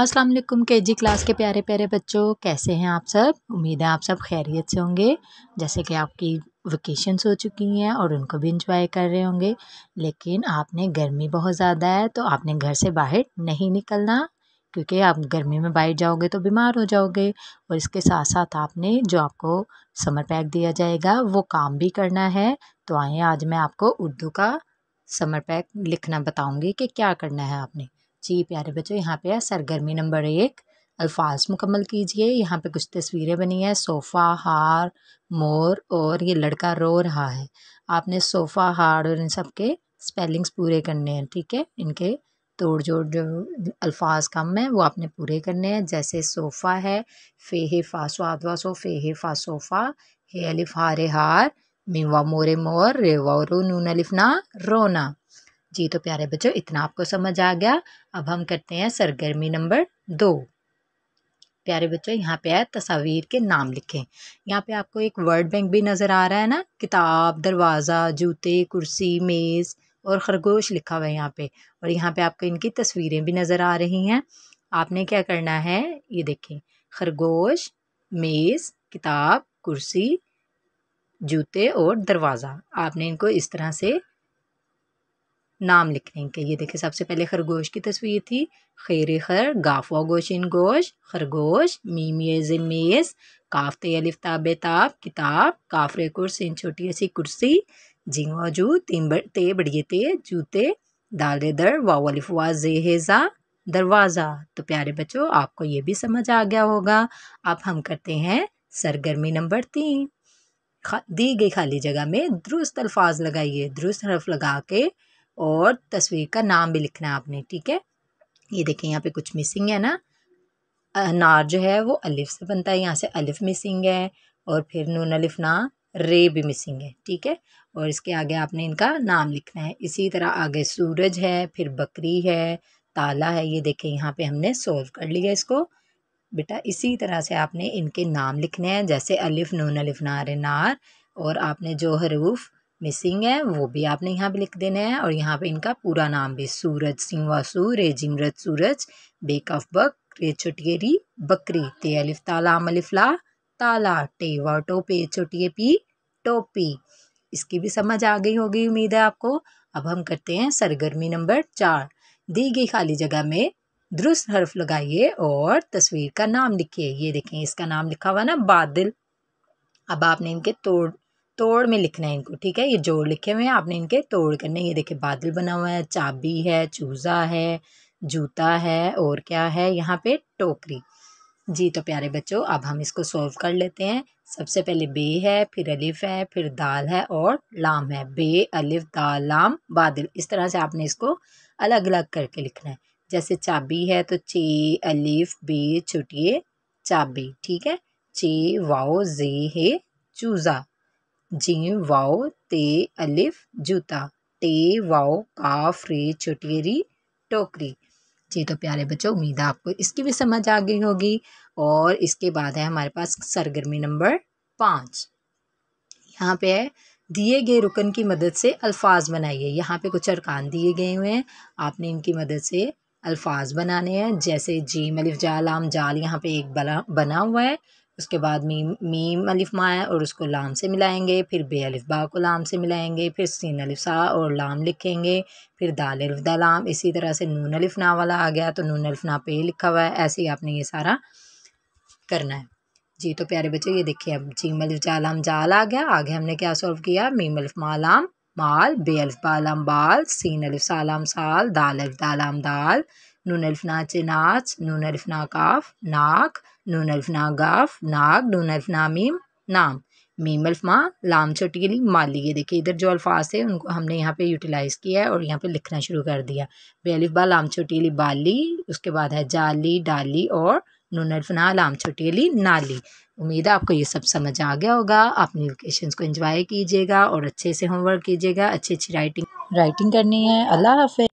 अस्सलाम वालेकुम KG class के प्यारे प्यारे बच्चों कैसे हैं आप सब उम्मीद है आप सब खैरियत से होंगे जैसे कि आपकी वेकेशंस हो चुकी हैं और उनको भी इंजॉय कर रहे होंगे लेकिन आपने गर्मी बहुत ज़्यादा है तो आपने घर से बाहर नहीं निकलना क्योंकि आप गर्मी में बाहर जाओगे तो बीमार हो जाओगे और इसके साथ साथ आपने जो आपको समर पैक दिया जाएगा वो काम भी करना है तो आए आज मैं आपको उर्दू का समर पैक लिखना बताऊँगी कि क्या करना है आपने जी प्यारे बच्चों यहाँ पे है सरगर्मी नंबर एक अल्फाज मुकम्मल कीजिए यहाँ पे कुछ तस्वीरें बनी है सोफ़ा हार मोर और ये लड़का रो रहा है आपने सोफ़ा हार और इन सब के स्पेलिंग्स पूरे करने हैं ठीक है इनके तोड़ जोड़ जो अल्फाज कम हैं वो आपने पूरे करने हैं जैसे सोफ़ा है फ़े हे फ़ा सो आदवा सो फ़े हे फ़ा सोफ़ा हे अलिफ हार हार मीवा मोरे मोर रे वो नून ना रोना जी तो प्यारे बच्चों इतना आपको समझ आ गया अब हम करते हैं सरगर्मी नंबर दो प्यारे बच्चों यहाँ पे है तस्वीर के नाम लिखें यहाँ पे आपको एक वर्ड बैंक भी नज़र आ रहा है ना किताब दरवाज़ा जूते कुर्सी मेज़ और खरगोश लिखा हुआ है यहाँ पे और यहाँ पे आपको इनकी तस्वीरें भी नज़र आ रही हैं आपने क्या करना है ये देखें खरगोश मेज़ किताब कुर्सी जूते और दरवाज़ा आपने इनको इस तरह से नाम लिखने के ये देखिए सबसे पहले खरगोश की तस्वीर थी खेर खर गाफवा इन गोश खरगोश मीमेज मेज काफते अलिफ्ताब ताब किताब काफरे कुर्स इन छोटी सी कुर्सी जिंगा जू तीन ते बड़िए ते जूते दाले दर वावलिफवा जेहेजा दरवाज़ा तो प्यारे बच्चों आपको ये भी समझ आ गया होगा अब हम करते हैं सरगर्मी नंबर तीन दी गई खाली जगह में दुरुस्त अल्फाज लगाइए दुरुस्त हरफ लगा के और तस्वीर का नाम भी लिखना है आपने ठीक है ये देखें यहाँ पे कुछ मिसिंग है ना अनार जो है वो अलिफ से बनता है यहाँ से अलिफ मिसिंग है और फिर नून अलिफ ना रे भी मिसिंग है ठीक है और इसके आगे आपने इनका नाम लिखना है इसी तरह आगे सूरज है फिर बकरी है ताला है ये देखें यहाँ पे हमने सोल्व कर लिया इसको बेटा इसी तरह से आपने इनके नाम लिखने हैं जैसे अलिफ नून अलिफ नार नार और आपने जो हरूफ मिसिंग है वो भी आपने यहाँ पे लिख देना है और यहाँ पे इनका पूरा नाम भी सूरज सिंह वासु रेजिमरत सूरज बेक ऑफ बक रे चुटगेरी बकरी ते अलिफ ताला मलिफला ताला टे व टोपे चुटिए पी टोपी इसकी भी समझ आ गई होगी उम्मीद है आपको अब हम करते हैं सरगर्मी नंबर चार दी गई खाली जगह में दुरुस्त हर्फ लगाइए और तस्वीर का नाम लिखिए ये देखें इसका नाम लिखा हुआ ना बादल अब आपने इनके तोड़ तोड़ में लिखना है इनको ठीक है ये जोड़ लिखे हुए हैं आपने इनके तोड़ करने ये देखिए बादल बना हुआ है चाबी है चूज़ा है जूता है और क्या है यहाँ पे टोकरी जी तो प्यारे बच्चों अब हम इसको सॉल्व कर लेते हैं सबसे पहले बे है फिर अलिफ है फिर दाल है और लाम है बे अलिफ दाल लाम बादल इस तरह से आपने इसको अलग अलग करके लिखना है जैसे चाबी है तो चे अलिफ बे छुटिए चाबी ठीक है चे वाओ जे हे चूज़ा जी वाओ ते अलिफ़ जूता टे वाओ काफ़ रे चुटेरी टोकरी जी तो प्यारे बच्चों उम्मीद है आपको इसकी भी समझ आ गई होगी और इसके बाद है हमारे पास सरगर्मी नंबर पाँच यहाँ पे है दिए गए रुकन की मदद से अल्फाज बनाइए यहाँ पे कुछ अरकान दिए गए हुए हैं आपने इनकी मदद से अल्फाज बनाने हैं जैसे जीम अलिफ जाल आम जाल यहाँ पे एक बना बना हुआ है उसके बाद मीम मीम अलिफ मा है और उसको लाम से मिलाएंगे फिर बे अलिफ बा को लाम से मिलाएंगे फिर सीन अलिफ सा और लाम लिखेंगे फिर दाल अलिफ दा लाम इसी तरह से नून अलिफ ना वाला आ गया तो नून अलिफ ना पे लिखा हुआ है ऐसे ही आपने ये सारा करना है जी तो प्यारे बच्चे ये देखिए अब जीम अलिफ जालाम जाल आ गया आगे हमने क्या सॉल्व किया मीम अलिफ मालाम माल बे अलिफ बालाम बाल सीन अलिफ सालाम साल दाल अलिफ दालाम दाल नून अल्फना चे नाच नून अल्फना काफ नाक नून अल्फना गाफ नाक नून अल्फना मीम नाम मीम अल्फमा लाम छोटी के लिए मान लीजिए देखिए इधर जो अल्फाज थे उनको हमने यहाँ पे यूटिलाइज़ किया है और यहाँ पे लिखना शुरू कर दिया बेलिफ बा लाम छोटी अली बाली उसके बाद है जाली डाली और नून अल्फना लाम छोटी अली नाली उम्मीद है आपको ये सब समझ आ गया होगा आपने लोकेशन को इंजॉय कीजिएगा और अच्छे से होमवर्क कीजिएगा अच्छी अच्छी राइटिंग राइटिंग करनी है अल्लाह हाफि